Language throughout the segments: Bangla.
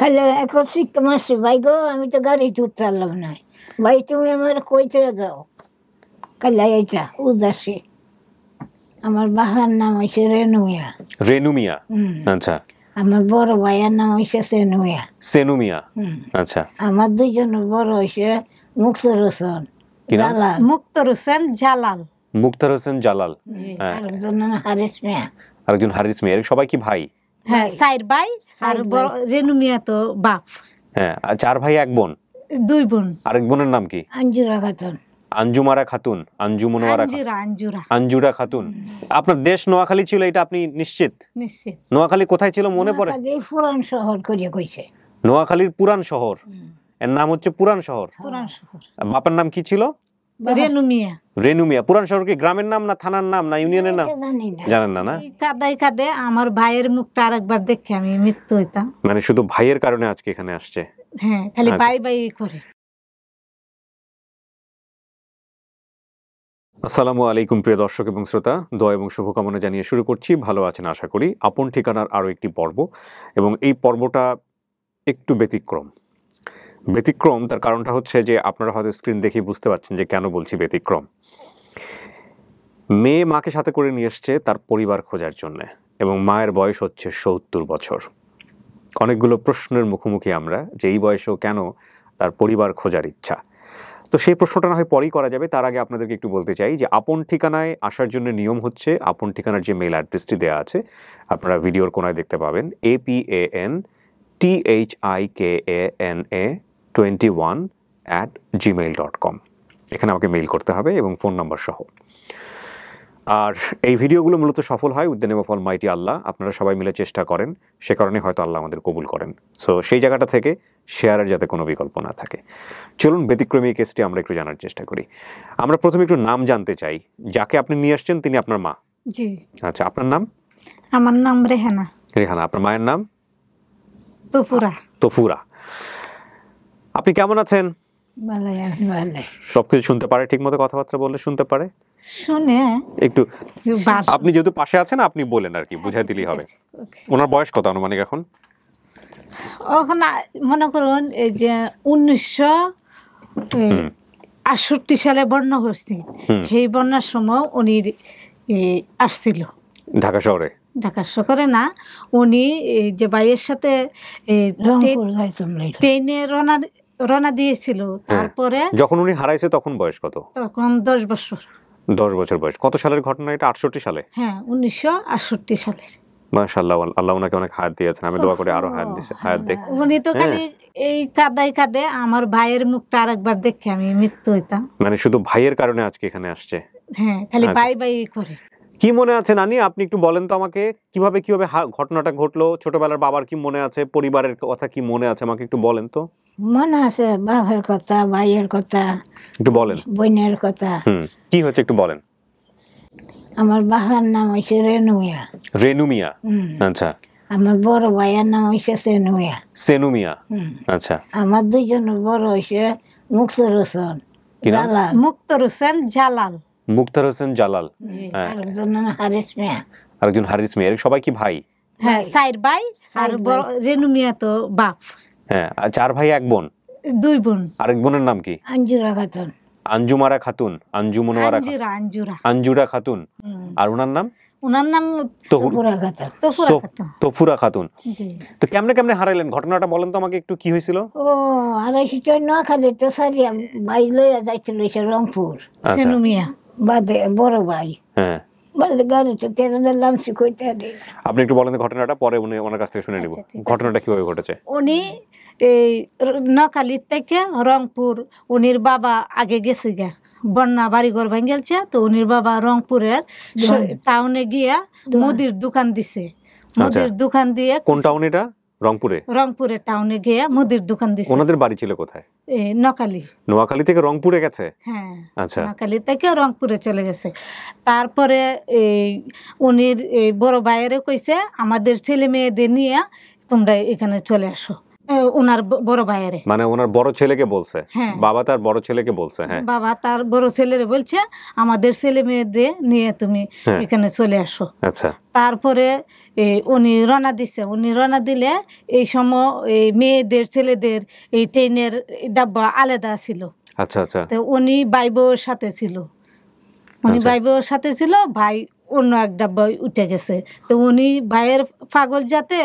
খালি এখন শিক্ষা মাসে ভাই গো আমি তো গাড়ি ধরতে পারলাম না ভাই তুমি আমার কইতে যাও কাল্লা এইটা উদাসী আমার বাহার নাম হয়েছে রেনুমিয়া রেনুমিয়া আচ্ছা আমার বড় ভাইয়ের নাম হয়েছে সেনুমিয়া সেনুমিয়া আচ্ছা আমার দুইজন বড় হয়েছে মুক্তর হোসেন জালাল মুক্তর হোসেন জালাল মুক্তার হোসেন জালাল হ্যাঁ। আরেকজন হারিস মিয়া আরেকজন হারিস মিয়া সবাই কি ভাই হ্যাঁ, সাইর ভাই আর রেনু মিয়া তো বাপ হ্যাঁ চার ভাই এক বোন দুই বোন আরেক বোনের নাম কি আঞ্জুরা খাতুন আঞ্জুমারা খাতুন আঞ্জুরা আঞ্জুরা খাতুন আপনার দেশ নোয়াখালী ছিল এটা আপনি নিশ্চিত নিশ্চিত নোয়াখালী কোথায় ছিল মনে পড়ে পুরান শহর কইছে নোয়াখালীর পুরান শহর এর নাম হচ্ছে পুরান শহর পুরান শহর বাবার নাম কি ছিল রেনু পুরান শহর কি গ্রামের নাম না থানার নাম না ইউনিয়নের নাম না না কাদাই আমার ভাইয়ের মুখটা মানে শুধু ভাইয়ের কারণে আজকে এখানে আসছে হ্যাঁ, আচ্ছা। আসসালামু আলাইকুম প্রিয় দর্শক এবং শ্রোতা দয় এবং শুভকামনা জানিয়ে শুরু করছি ভালো আছেন আশা করি আপন ঠিকানার আরো একটি পর্ব এবং এই পর্বটা একটু ব্যতিক্রম ব্যতিক্রম তার কারণটা হচ্ছে যে আপনারা হয়তো স্ক্রিন দেখেই বুঝতে পারছেন যে কেন বলছি ব্যতিক্রম মেয়ে মাকে সাথে করে নিয়ে এসছে তার পরিবার খোঁজার জন্য এবং মায়ের বয়স হচ্ছে সত্তর বছর অনেকগুলো প্রশ্নের মুখোমুখি আমরা যে এই বয়সেও কেন তার পরিবার খোঁজার ইচ্ছা তো সেই প্রশ্নটা না হয় পরেই করা যাবে তার আগে আপনাদেরকে একটু বলতে চাই যে আপন ঠিকানায় আসার জন্য নিয়ম হচ্ছে আপন ঠিকানার যে মেল অ্যাড্রেসটি দেওয়া আছে আপনারা ভিডিওর কোনায় দেখতে পাবেন A P A N T H I K A N A twenty one at Gmail dot com এখানে আমাকে মেইল করতে হবে এবং ফোন নাম্বার সহ আর এই ভিডিওগুলো মূলত সফল হয় উদ্যান এবং ফল মাইটি আল্লাহ আপনারা সবাই মিলে চেষ্টা করেন সে কারণে হয়তো আল্লাহ আমাদের কবুল করেন সো সেই জায়গাটা থেকে শেয়ারের যাতে কোনো বিকল্প না থাকে চলুন ব্যতিক্রমী কেসটি আমরা একটু জানার চেষ্টা করি আমরা প্রথমে একটু নাম জানতে চাই যাকে আপনি নিয়ে আসছেন তিনি আপনার মা জি আচ্ছা আপনার নাম আমার নাম রেহানা রেহানা আপনার মায়ের নাম তফুরা তফুরা আপনি কেমন আছেন সবকিছু শুনতে পারে ঠিক মতো কথাবার্তা বললে শুনতে পারে শুনে একটু আপনি যেহেতু পাশে আছেন আপনি বলেন আর কি আচ্ছা, বুঝাই দিলেই হবে ওনার বয়স কত আনুমানিক এখন এখন মনে করুন এই যে উনিশশো আটষট্টি সালে বর্ণ হয়েছিল সেই বর্ণার সময় উনি আসছিল ঢাকা শহরে ঢাকা শহরে না উনি যে ভাইয়ের সাথে ট্রেনে রওনা রনা দিয়েছিল হ্যাঁ। তারপরে যখন উনি হারাইছে তখন বয়স কত তখন দশ বছর দশ বছর বয়স কত সালের ঘটনা এটা আটষট্টি সালে হ্যাঁ উনিশশো আটষট্টি সালের আল্লাহ অনেক দিয়েছেন আমি দোয়া করি আরো হ্যাঁ, দেখ হ্যাঁ। উনি তো খালি এই আমার ভাইয়ের মুখটা আরেকবার দেখে আমি মৃত্যু হইতাম মানে শুধু ভাইয়ের কারণে আজকে এখানে আসছে হ্যাঁ খালি আচ্ছা। বাই বাই করে কি মনে আছে নানি আপনি একটু বলেন তো আমাকে কিভাবে কিভাবে ঘটনাটা ঘটলো ছোটবেলার বাবার কি মনে আছে পরিবারের কথা কি মনে আছে আমাকে একটু বলেন তো মনে আছে বাবার কথা ভাইয়ের কথা একটু বলেন বোনের কথা কি হচ্ছে একটু বলেন আমার বাবার নাম হয়েছে রেনুমিয়া রেনুমিয়া আচ্ছা আমার বড় ভাইয়ের নাম হয়েছে সেনুমিয়া সেনুমিয়া আচ্ছা আমার দুইজন বড় হয়েছে মুক্তর হোসেন জালাল মুক্তর হোসেন জালাল মুক্তার হোসেন জালাল হ্যাঁ। হারিস মিয়া আরেকজন সবাই কি ভাই হ্যাঁ সাইর ভাই আর রেনু মিয়া তো বাপ হ্যাঁ চার ভাই এক বোন দুই বোন আরেক বোনের নাম কি আঞ্জুরা খাতুন আঞ্জুমারা খাতুন আঞ্জুরা আঞ্জুরা খাতুন আর ওনার নাম ওনার নাম তফুরা খাতুন তো কেমনে কেমনে হারাইলেন ঘটনাটা বলেন তো আমাকে একটু কি হয়েছিল ও হারাইছি তো তো সারিয়া যাইছিল রংপুর সেনুমিয়া আচ্ছা। বাদে বড় ভাই হ্যাঁ আপনি একটু বলেন ঘটনাটা পরে উনি ওনার কাছ থেকে শুনে নেব আচ্ছা, ঘটনাটা কিভাবে ঘটেছে উনি এই নকালির থেকে রংপুর উনির বাবা আগে গেছে গে বন্যা বাড়িঘর ভেঙে গেছে তো উনির বাবা রংপুরের টাউনে গিয়া মুদির দোকান দিছে আচ্ছা। মুদির দোকান দিয়ে কোন টাউন এটা রংপুরে রংপুরে টাউনে গিয়ে মুদির দোকান দিছে ওনাদের বাড়ি ছিল কোথায় এ নকালি নোয়াখালী থেকে রংপুরে গেছে হ্যাঁ আচ্ছা নোয়াখালী থেকে রংপুরে চলে গেছে তারপরে এই উনি বড় ভাইয়েরে কইছে আমাদের ছেলে মেয়েদের নিয়ে তোমরা এখানে চলে আসো ওনার বড় ভাইয়ের মানে ওনার বড় ছেলেকে বলছে হ্যাঁ। বাবা তার বড় ছেলেকে বলছে হ্যাঁ বাবা তার বড় ছেলেরে বলছে আমাদের ছেলে মেয়েদের নিয়ে তুমি হ্যাঁ। এখানে চলে আসো আচ্ছা তারপরে উনি রনা দিছে উনি রনা দিলে এই সময় এই মেয়েদের ছেলেদের এই ট্রেনের ডাব্বা আলাদা ছিল আচ্ছা আচ্ছা তো উনি ভাই সাথে ছিল উনি আচ্ছা। ভাই বউয়ের সাথে ছিল ভাই অন্য এক ডাব্বা উঠে গেছে তো উনি ভাইয়ের পাগল যাতে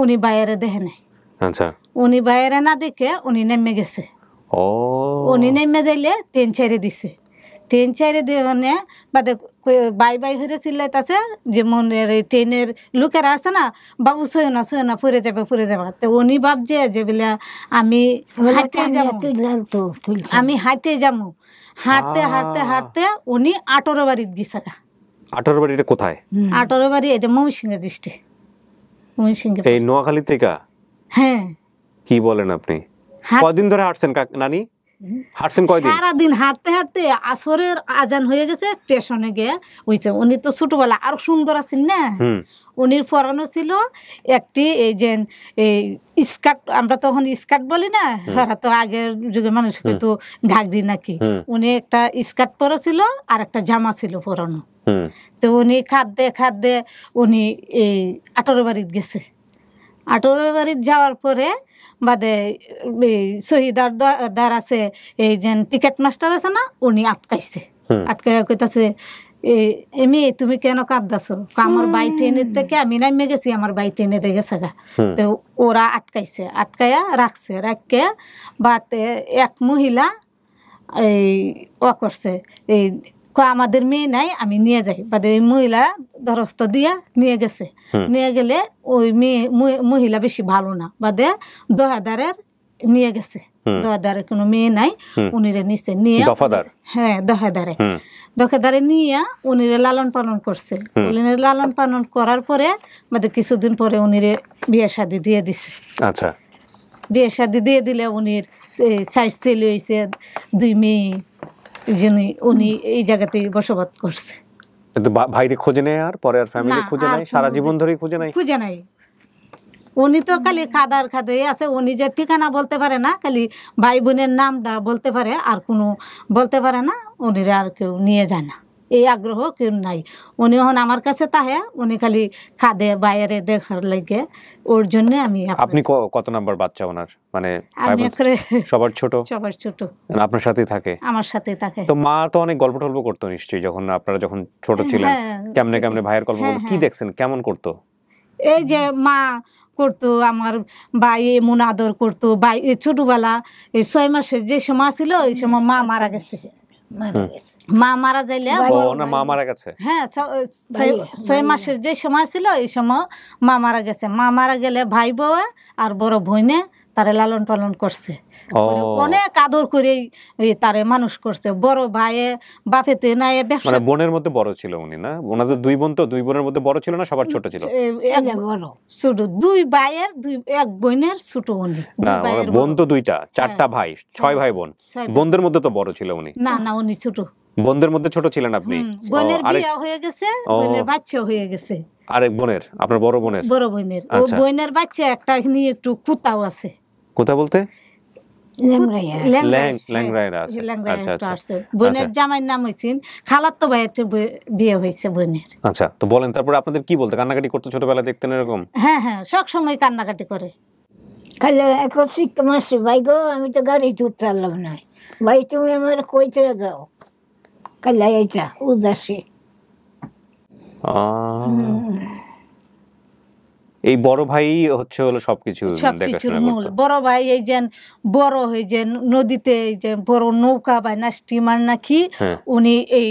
উনি ভাইয়ের দেহে নেয় আচ্ছা উনি বাইরে না দেখে উনি নেমে গেছে ও উনি নেমে যাইলে ট্রেন ছেড়ে দিছে ট্রেন ছেড়ে দিয়ে মানে বাদে বাই বাই হয়ে চিল্লাইতেছে যেমন ট্রেনের লোকেরা আছে না বাবু শুয়ে না শুয়ে না ফুরে যাবে ফুরে যাবে তো উনি ভাবছে যে বলে আমি হাঁটে যাবো আমি হাঁটতে যাবো হাঁটতে হাঁটতে হাঁটতে উনি আটরো বাড়ির গিয়েছে আঠারো বাড়ি এটা কোথায় আঠারো বাড়ি এটা ময়মনসিংহ দৃষ্টি ময়মনসিংহ এই নোয়াখালী থেকে হ্যাঁ কি বলেন আপনি কদিন ধরে হাঁটছেন নানি হাঁটছেন কয়দিন সারাদিন হাঁটতে হাঁটতে আসরের আজান হয়ে গেছে স্টেশনে গিয়ে হয়েছে উনি তো ছোটবেলা আরো সুন্দর আছেন না উনির পরানো ছিল একটি এই যে এই স্কার্ট আমরা তখন স্কার্ট বলি না হ্যাঁ তো আগের যুগে মানুষ কিন্তু ঘাগরি নাকি উনি একটা স্কার্ট পরেছিল আর একটা জামা ছিল পরানো তো উনি খাদ্যে খাদ্যে উনি এই আঠারো বাড়িতে গেছে আঠেরো বাড়ির যাওয়ার পরে বাদে শহীদার দার আছে এই যে টিকেট মাস্টার আছে না উনি আটকাইছে আটকাইয়া কইতাছে এমি তুমি কেন কাঁদাছো আমার বাই ট্রেনের থেকে আমি নামে গেছি আমার বাই ট্রেনে দিয়ে গেছে গা তো ওরা আটকাইছে আটকায়া রাখছে রাখকে বাতে এক মহিলা এই ও করছে এই আমাদের মেয়ে নাই আমি নিয়ে যাই বাদে মহিলা দরস্ত দিয়া নিয়ে গেছে নিয়ে গেলে ওই মেয়ে মহিলা বেশি ভালো না বাদে দহাদারের নিয়ে গেছে দহাদারে কোনো মেয়ে নাই উনিরে নিচে নিয়ে হ্যাঁ দহাদারে দহাদারে নিয়ে উনিরে লালন পালন করছে লালন পালন করার পরে বাদে কিছুদিন পরে উনিরে বিয়ে শাদি দিয়ে দিছে আচ্ছা বিয়ে শাদি দিয়ে দিলে উনির চার ছেলে হয়েছে দুই মেয়ে যিনি উনি এই জায়গাতেই বসবাস করছে কিন্তু ভাইরে খুঁজে নেয় আর পরে আর ফ্যামিলি খুঁজে নেয় সারা জীবন ধরেই খুঁজে নেয় খুঁজে নেয় উনি তো খালি খাদার খাদই আছে উনি যে ঠিকানা বলতে পারে না খালি ভাই বোনের নামটা বলতে পারে আর কোনো বলতে পারে না উনিরা আর কেউ নিয়ে যায় না এই আগ্রহ কেউ নাই উনি হন আমার কাছে তাহে উনি খালি খাদে বাইরে দেখার লাগে ওর জন্য আমি আপনি কত নাম্বার বাচ্চা ওনার মানে আমি সবার ছোট সবার ছোট আপনার সাথেই থাকে আমার সাথেই থাকে তো মা তো অনেক গল্প টল্প করতো নিশ্চয়ই যখন আপনারা যখন ছোট হ্যাঁ, ছিলেন হ্যাঁ। কেমনে কেমনে ভাইয়ের গল্প হ্যাঁ, কি দেখছেন কেমন করতো এই যে মা করতো আমার ভাই এমন আদর করতো ভাই ছোটোবেলা এই ছয় মাসের যে সময় ছিল ওই সময় মা মারা গেছে মা মারা যাইলে মা মারা গেছে হ্যাঁ ছয় মাসের যে সময় ছিল এই সময় মা মারা গেছে মা মারা গেলে ভাই বউ আর বড় বইনে তারে লালন পালন করছে অনেক আদর করে তারে মানুষ করছে বড় ভাইয়ে বাপেতে না মানে বোনের মধ্যে বড় ছিল উনি না ওনাদের দুই বোন তো দুই বোনের মধ্যে বড় ছিল না সবার ছোট ছিল ছোট দুই ভাইয়ের দুই এক বোনের ছোট উনি বোন তো দুইটা চারটা হ্যাঁ। ভাই ছয় ভাই বোন বোনদের মধ্যে তো বড় ছিল উনি না না উনি ছোট বোনদের মধ্যে ছোট ছিলেন আপনি বোনের বিয়ে হয়ে গেছে বোনের বাচ্চা হয়ে গেছে আরেক বোনের আপনার বড় বোনের বড় বোনের ও আচ্ছা। বোনের বাচ্চা একটা নিয়ে একটু কুতাও আছে কোথা আচ্ছা, আচ্ছা। বলতে কান্নাকাটি করতে ছোটবেলা এরকম হ্যাঁ হ্যাঁ কান্নাকাটি করে এখন শিক্ষা ভাই গো আমি তো গাড়ি না ভাই তুমি আমার যাও এইটা উদাসী এই বড় ভাই হচ্ছে হলো সবকিছু সবকিছুর মূল বড় ভাই এই যে বড় হয়ে যে নদীতে এই যে বড় নৌকা বা না স্টিমার নাকি হ্যাঁ। উনি এই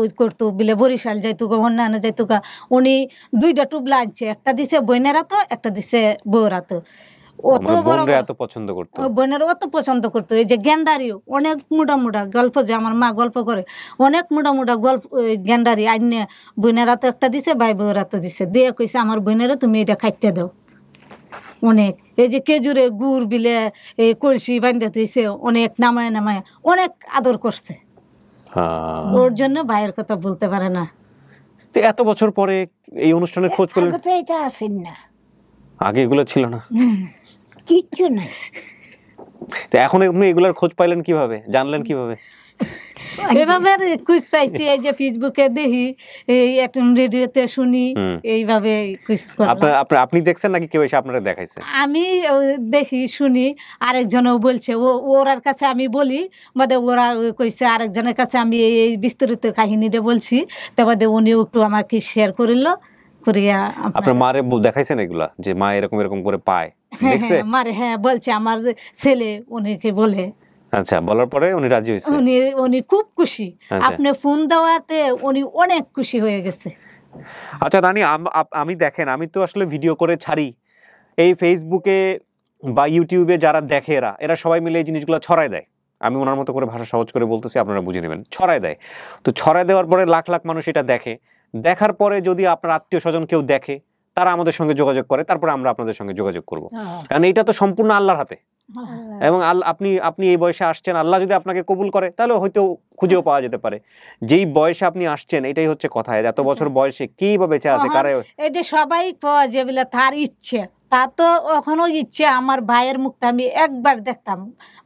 ওই করতো বিলে বরিশাল যাইতো গো অন্যান্য যাইতো গা উনি দুইটা টুবলা আনছে একটা দিছে বইনেরা তো একটা দিছে বউরা তো অত মানে বড় এত পছন্দ করতো বোনের অত পছন্দ করতো এই যে গেন্দারি অনেক মোটা মোটা গল্প যে আমার মা গল্প করে অনেক মোটা মোটা গল্প গেন্দারি আইনে বোনেরা তো একটা দিছে ভাই বউরা তো দিছে দিয়ে কইছে আমার বোনেরা তুমি এটা খাইতে দাও অনেক এই যে খেজুরে গুড় বিলে এই কলসি বান্ধে তুইছে অনেক নামায় নামায় অনেক আদর করছে হ্যাঁ। ওর জন্য ভাইয়ের কথা বলতে পারে না তো এত বছর পরে এই অনুষ্ঠানে খোঁজ করলেন এটা আসেন না আগে এগুলো ছিল না কিচ্ছু নাই তো এখন আপনি এগুলার খোঁজ পাইলেন কিভাবে জানলেন কিভাবে কুইজ পাইছি এই যে ফেসবুকে দেখি এই একটা রেডিওতে শুনি এইভাবে কুইজ আপনি দেখছেন নাকি কেউ এসে আপনারা দেখাইছে আমি দেখি শুনি আরেকজনও বলছে ও ওরার কাছে আমি বলি বাদে ওরা কইছে আরেকজনের কাছে আমি এই বিস্তারিত কাহিনীটা বলছি তা বাদে উনিও একটু আমাকে শেয়ার করিল করিয়া আপনার মারে দেখাইছেন এগুলা যে মা এরকম এরকম করে পায় হ্যাঁ, হ্যাঁ, হ্যাঁ বলছে আমার ছেলে উনিকে বলে আচ্ছা বলার পরে উনি রাজি হয়েছে উনি উনি খুব খুশি আচ্ছা। আপনি ফোন দেওয়াতে উনি অনেক খুশি হয়ে গেছে আচ্ছা রানী আমি দেখেন আমি তো আসলে ভিডিও করে ছাড়ি এই ফেসবুকে বা ইউটিউবে যারা দেখে এরা এরা সবাই মিলে এই জিনিসগুলো ছড়ায় দেয় আমি ওনার মতো করে ভাষা সহজ করে বলতেছি আপনারা বুঝে নেবেন ছড়ায় দেয় তো ছড়ায় দেওয়ার পরে লাখ লাখ মানুষ এটা দেখে দেখার পরে যদি আপনার আত্মীয় স্বজন কেউ দেখে তারা আমাদের সঙ্গে যোগাযোগ করে তারপরে আমরা আপনাদের সঙ্গে যোগাযোগ করব হ্যাঁ। কারণ এটা তো সম্পূর্ণ আল্লাহর হাতে হ্যাঁ। এবং আপনি আপনি এই বয়সে আসছেন আল্লাহ যদি আপনাকে কবুল করে তাহলে হয়তো খুঁজেও পাওয়া যেতে পারে যেই বয়সে আপনি আসছেন এটাই হচ্ছে কথা এত হ্যাঁ। বছর বয়সে কি বেঁচে আছে কারে এটা সবাই পাওয়া যেগুলো তার ইচ্ছে তা তো ওখানো ইচ্ছে আমার ভাইয়ের মুখটা আমি একবার দেখতাম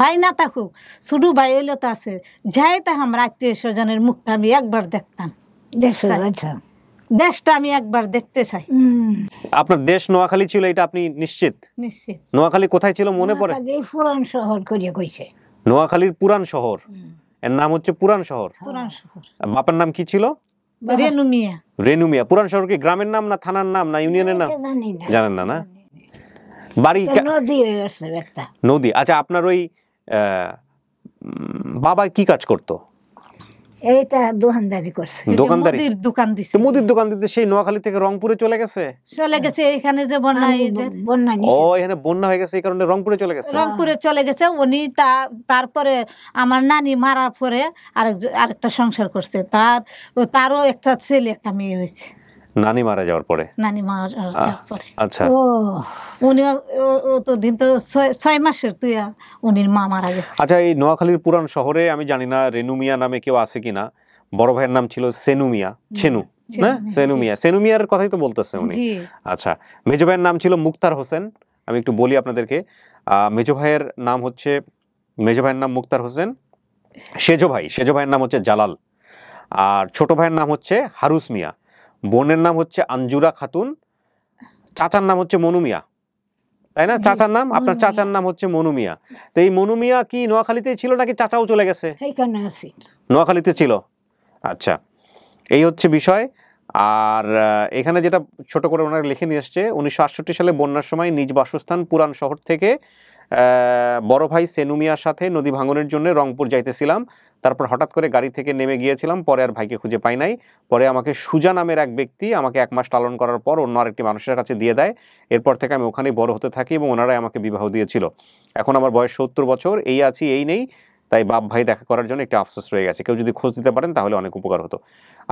ভাই না থাকুক শুধু ভাই হইলে তো আছে যাই তাহাম আত্মীয় স্বজনের মুখটা আমি একবার দেখতাম দেখছি দেশটা আমি একবার দেখতে চাই আপনার দেশ নোয়াখালী ছিল এটা আপনি নিশ্চিত নিশ্চিত নোয়াখালী কোথায় ছিল মনে পড়ে পুরান শহর করিয়া কইছে নোয়াখালীর পুরান শহর এর নাম হচ্ছে পুরান শহর হ্যাঁ। পুরান শহর বাবার নাম কি ছিল রেনুমিয়া রেনুমিয়া পুরান শহর কি গ্রামের নাম না থানার নাম না ইউনিয়নের নাম জানেন না না বাড়ি নদী নদী আচ্ছা আপনার ওই বাবা কি কাজ করতো এইটা দোকানদারি করছে মুদির দোকান দিছে মুদির দোকান দিতে সেই নোয়াখালী থেকে রংপুরে চলে গেছে চলে গেছে এখানে যে বন্যা বন্যা ও এখানে বন্যা হয়ে গেছে এই কারণে রংপুরে চলে গেছে রংপুরে চলে গেছে উনি তারপরে আমার নানি মারার পরে আরেক আরেকটা সংসার করছে তার তারও একটা ছেলে একটা মেয়ে হয়েছে নানি মারা যাওয়ার পরে নানি মারা যাওয়ার পরে আচ্ছা ও উনি ও তো দিন তো ছয় মাসের তুই উনির মা মারা গেছে আচ্ছা এই নোয়াখালীর পুরান শহরে আমি জানি না রেনুমিয়া নামে কেউ আছে কিনা বড় ভাইয়ের নাম ছিল সেনুমিয়া ছেনু হ্যাঁ সেনুমিয়া সেনুমিয়ার কথাই তো বলতেছে উনি আচ্ছা মেজো ভাইয়ের নাম ছিল মুক্তার হোসেন আমি একটু বলি আপনাদেরকে মেজো ভাইয়ের নাম হচ্ছে মেজো ভাইয়ের নাম মুক্তার হোসেন সেজো ভাই সেজো ভাইয়ের নাম হচ্ছে জালাল আর ছোট ভাইয়ের নাম হচ্ছে হারুস মিয়া বোনের নাম হচ্ছে আঞ্জুরা খাতুন চাচার নাম হচ্ছে মনুমিয়া তাই না চাচার নাম আপনার চাচার নাম হচ্ছে মনুমিয়া তো এই মনুমিয়া কি নোয়াখালীতেই ছিল নাকি চাচাও চলে গেছে নোয়াখালীতে ছিল আচ্ছা এই হচ্ছে বিষয় আর এখানে যেটা ছোট করে ওনারা লিখে নিয়ে এসছে উনিশশো সালে বন্যার সময় নিজ বাসস্থান পুরান শহর থেকে বড় ভাই সেনুমিয়ার সাথে নদী ভাঙনের জন্য রংপুর যাইতেছিলাম তারপর হঠাৎ করে গাড়ি থেকে নেমে গিয়েছিলাম পরে আর ভাইকে খুঁজে পাই নাই পরে আমাকে সুজা নামের এক ব্যক্তি আমাকে এক মাস টালন করার পর অন্য আরেকটি মানুষের কাছে দিয়ে দেয় এরপর থেকে আমি ওখানেই বড় হতে থাকি এবং ওনারাই আমাকে বিবাহ দিয়েছিল এখন আমার বয়স সত্তর বছর এই আছি এই নেই তাই বাপ ভাই দেখা করার জন্য একটা আফসোস রয়ে গেছে কেউ যদি খোঁজ দিতে পারেন তাহলে অনেক উপকার হতো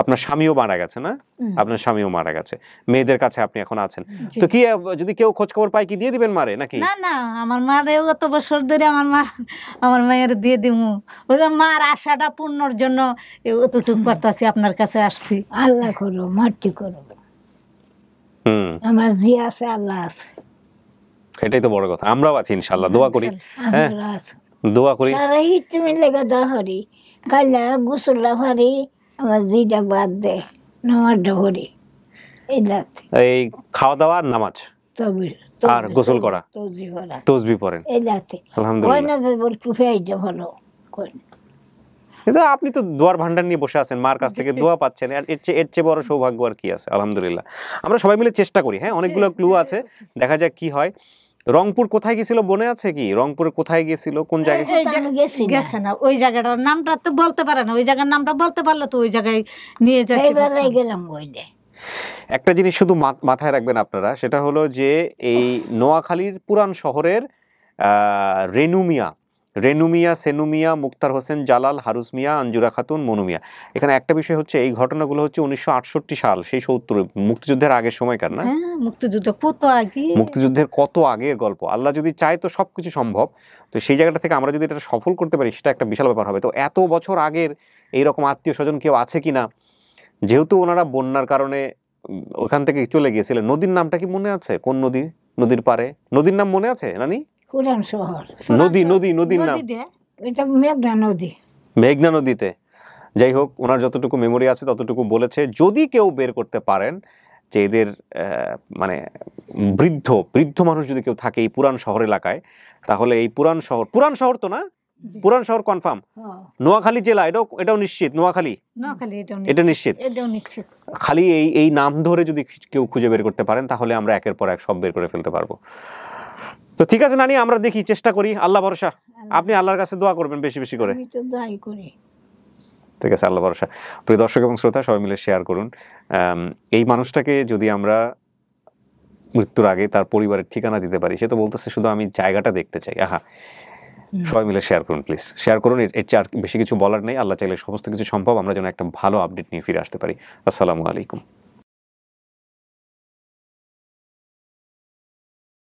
আপনার স্বামীও মারা গেছে না আপনার স্বামীও মারা গেছে মেয়েদের কাছে আপনি এখন আছেন তো কি যদি কেউ খোঁজ খবর পায় কি দিয়ে দিবেন মারে নাকি না না আমার মা মারে গত বছর ধরে আমার মা আমার মায়ের দিয়ে দিমু ওই মার আশাটা পূর্ণর জন্য অতটুকু করতেছি আপনার কাছে আসছি আল্লাহ করো মাটি করো আমার জি আছে আল্লাহ আছে এটাই তো বড় কথা আমরাও আছি ইনশাল্লাহ দোয়া করি হ্যাঁ দোয়া করি সারাই তুমি লাগা দা হরি কালা গুসলা ভারি আমার দিদা বাদ দে নামাজটা হরি এই খাওয়া দাওয়া আর নামাজ আর গোসল করা তসবি পড়েন আলহামদুলিল্লাহ বল কুফে ভালো কিন্তু আপনি তো দোয়ার ভান্ডার নিয়ে বসে আছেন মার কাছ থেকে দোয়া পাচ্ছেন আর এর চেয়ে এর চেয়ে বড় সৌভাগ্য আর কি আছে আলহামদুলিল্লাহ আমরা সবাই মিলে চেষ্টা করি হ্যাঁ অনেকগুলো ক্লু আছে দেখা যাক কি হয় রংপুর কোথায় গেছিল মনে আছে কি রংপুরে কোথায় গেছিল কোন জায়গায় গেছে না ওই জায়গাটার নামটা তো বলতে পারে না ওই জায়গার নামটা বলতে পারলে তো ওই জায়গায় নিয়ে যেতে গেলাম বইলে একটা জিনিস শুধু মাথায় রাখবেন আপনারা সেটা হলো যে এই নোয়াখালীর পুরান শহরের রেনুমিয়া রেনুমিয়া সেনুমিয়া মুক্তার হোসেন জালাল হারুস মিয়া আঞ্জুরা খাতুন মনুমিয়া এখানে একটা বিষয় হচ্ছে এই ঘটনাগুলো হচ্ছে উনিশশো সাল সেই সত্তর মুক্তিযুদ্ধের আগের সময়কার না হ্যাঁ, মুক্তিযুদ্ধ কত আগে মুক্তিযুদ্ধের কত আগের গল্প আল্লাহ যদি চায় তো সব কিছু সম্ভব তো সেই জায়গাটা থেকে আমরা যদি এটা সফল করতে পারি সেটা একটা বিশাল ব্যাপার হবে তো এত বছর আগের এইরকম আত্মীয় স্বজন কেউ আছে কি না যেহেতু ওনারা বন্যার কারণে ওখান থেকে চলে গিয়েছিলেন নদীর নামটা কি মনে আছে কোন নদী নদীর পারে নদীর নাম মনে আছে নানি পুরান শহর নদী নদী নদীর নাম এটা মেঘনা নদী মেঘনা নদীতে যাই হোক ওনার যতটুকু মেমোরি আছে ততটুকু বলেছে যদি কেউ বের করতে পারেন যে এদের মানে বৃদ্ধ বৃদ্ধ মানুষ যদি কেউ থাকে এই পুরান শহর এলাকায় তাহলে এই পুরান শহর পুরান শহর তো না পুরান শহর কনফার্ম হ্যাঁ। নোয়াখালী জেলা এটাও এটাও নিশ্চিত নোয়াখালী এটা নিশ্চিত খালি এই এই নাম ধরে যদি কেউ খুঁজে বের করতে পারেন তাহলে আমরা একের পর এক সব বের করে ফেলতে পারবো তো ঠিক আছে নানি আমরা দেখি চেষ্টা করি আল্লাহ ভরসা আপনি আল্লাহর কাছে দোয়া করবেন বেশি বেশি করে ঠিক আছে আল্লাহ ভরসা প্রিয় দর্শক এবং শ্রোতা সবাই মিলে শেয়ার করুন এই মানুষটাকে যদি আমরা মৃত্যুর আগে তার পরিবারের ঠিকানা দিতে পারি সে তো বলতেছে শুধু আমি জায়গাটা দেখতে চাই আহা সবাই মিলে শেয়ার করুন প্লিজ শেয়ার করুন এর চেয়ে আর বেশি কিছু বলার নেই আল্লাহ চাইলে সমস্ত কিছু সম্ভব আমরা যেন একটা ভালো আপডেট নিয়ে ফিরে আসতে পারি আসসালামু আলাইকুম